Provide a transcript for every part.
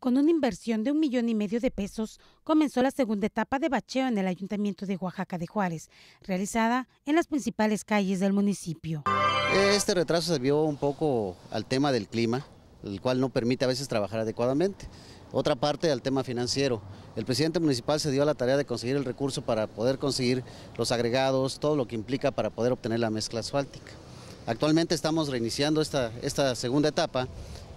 Con una inversión de un millón y medio de pesos, comenzó la segunda etapa de bacheo en el Ayuntamiento de Oaxaca de Juárez, realizada en las principales calles del municipio. Este retraso se vio un poco al tema del clima, el cual no permite a veces trabajar adecuadamente. Otra parte al tema financiero. El presidente municipal se dio a la tarea de conseguir el recurso para poder conseguir los agregados, todo lo que implica para poder obtener la mezcla asfáltica. Actualmente estamos reiniciando esta, esta segunda etapa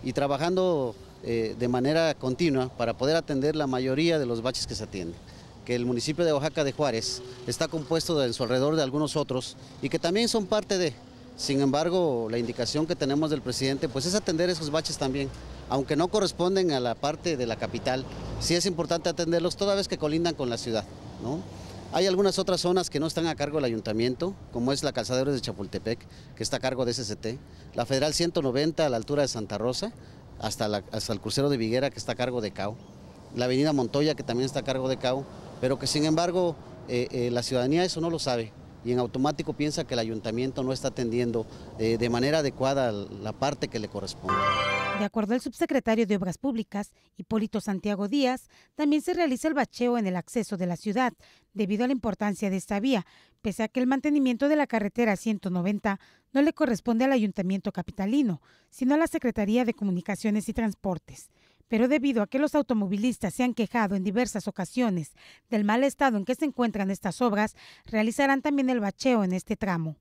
y trabajando eh, de manera continua para poder atender la mayoría de los baches que se atienden que el municipio de Oaxaca de Juárez está compuesto en su alrededor de algunos otros y que también son parte de. Sin embargo, la indicación que tenemos del presidente pues es atender esos baches también, aunque no corresponden a la parte de la capital, sí es importante atenderlos toda vez que colindan con la ciudad. ¿no? Hay algunas otras zonas que no están a cargo del ayuntamiento, como es la Calzadores de Chapultepec, que está a cargo de SST, la Federal 190 a la altura de Santa Rosa, hasta, el crucero de Viguera que está a cargo de CAO, la avenida Montoya que también está a cargo de CAO, pero que sin embargo eh, eh, la ciudadanía eso no lo sabe y en automático piensa que el ayuntamiento no está atendiendo eh, de manera adecuada la parte que le corresponde. De acuerdo al subsecretario de Obras Públicas, Hipólito Santiago Díaz, también se realiza el bacheo en el acceso de la ciudad, debido a la importancia de esta vía, pese a que el mantenimiento de la carretera 190 no le corresponde al Ayuntamiento Capitalino, sino a la Secretaría de Comunicaciones y Transportes. Pero debido a que los automovilistas se han quejado en diversas ocasiones del mal estado en que se encuentran estas obras, realizarán también el bacheo en este tramo.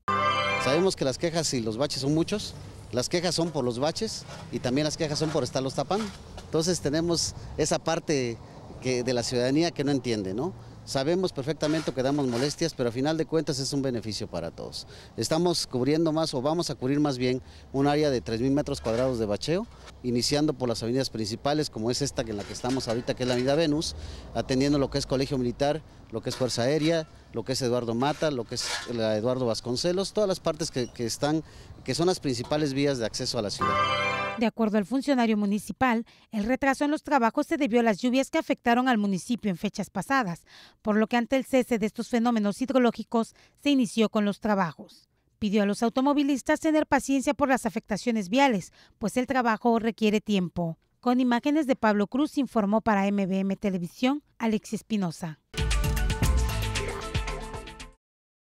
Sabemos que las quejas y los baches son muchos, las quejas son por los baches y también las quejas son por estar los tapando. Entonces tenemos esa parte de la ciudadanía que no entiende, ¿no? Sabemos perfectamente que damos molestias, pero a final de cuentas es un beneficio para todos. Estamos cubriendo más o vamos a cubrir más bien un área de 3.000 metros cuadrados de bacheo, iniciando por las avenidas principales como es esta en la que estamos ahorita, que es la avenida Venus, atendiendo lo que es Colegio Militar, lo que es Fuerza Aérea, lo que es Eduardo Mata, lo que es Eduardo Vasconcelos, todas las partes que, que están, que son las principales vías de acceso a la ciudad. De acuerdo al funcionario municipal, el retraso en los trabajos se debió a las lluvias que afectaron al municipio en fechas pasadas, por lo que ante el cese de estos fenómenos hidrológicos se inició con los trabajos. Pidió a los automovilistas tener paciencia por las afectaciones viales, pues el trabajo requiere tiempo. Con imágenes de Pablo Cruz informó para MBM Televisión Alexis Espinosa.